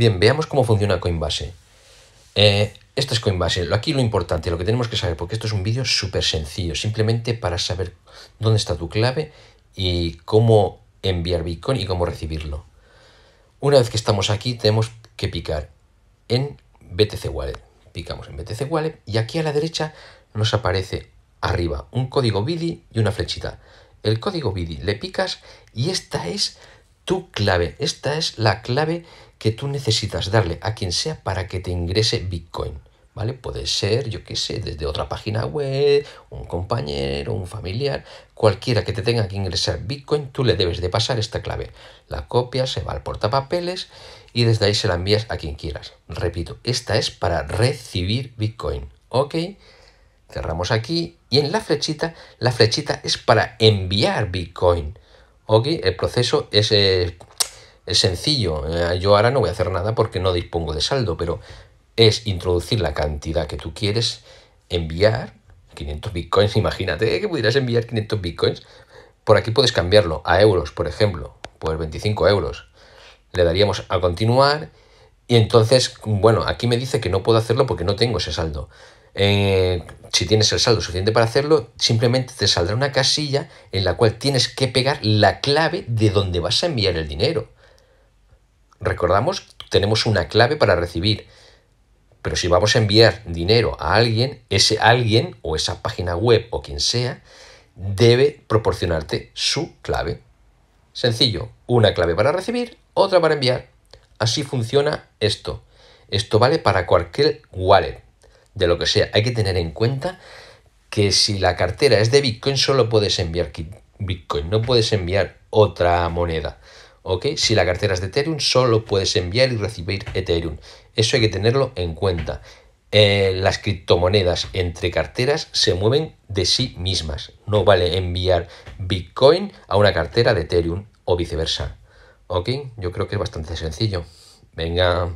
Bien, veamos cómo funciona Coinbase. Eh, esto es Coinbase. Aquí lo importante, lo que tenemos que saber, porque esto es un vídeo súper sencillo, simplemente para saber dónde está tu clave y cómo enviar Bitcoin y cómo recibirlo. Una vez que estamos aquí, tenemos que picar en BTC Wallet. Picamos en BTC Wallet y aquí a la derecha nos aparece arriba un código BIDI y una flechita. El código BIDI le picas y esta es tu clave. Esta es la clave que tú necesitas darle a quien sea para que te ingrese Bitcoin. ¿Vale? Puede ser, yo qué sé, desde otra página web, un compañero, un familiar, cualquiera que te tenga que ingresar Bitcoin, tú le debes de pasar esta clave. La copia se va al portapapeles y desde ahí se la envías a quien quieras. Repito, esta es para recibir Bitcoin. ¿Ok? Cerramos aquí y en la flechita, la flechita es para enviar Bitcoin. ¿Ok? El proceso es... Eh, es sencillo, eh, yo ahora no voy a hacer nada porque no dispongo de saldo, pero es introducir la cantidad que tú quieres enviar, 500 bitcoins, imagínate que pudieras enviar 500 bitcoins, por aquí puedes cambiarlo a euros, por ejemplo, por pues 25 euros. Le daríamos a continuar y entonces, bueno, aquí me dice que no puedo hacerlo porque no tengo ese saldo. Eh, si tienes el saldo suficiente para hacerlo, simplemente te saldrá una casilla en la cual tienes que pegar la clave de donde vas a enviar el dinero recordamos, tenemos una clave para recibir. Pero si vamos a enviar dinero a alguien, ese alguien o esa página web o quien sea, debe proporcionarte su clave. Sencillo, una clave para recibir, otra para enviar. Así funciona esto. Esto vale para cualquier wallet, de lo que sea. Hay que tener en cuenta que si la cartera es de Bitcoin, solo puedes enviar Bitcoin, no puedes enviar otra moneda. ¿ok? Si la cartera es de Ethereum, solo puedes enviar y recibir Ethereum. Eso hay que tenerlo en cuenta. Eh, las criptomonedas entre carteras se mueven de sí mismas. No vale enviar Bitcoin a una cartera de Ethereum o viceversa. ¿Ok? Yo creo que es bastante sencillo. Venga.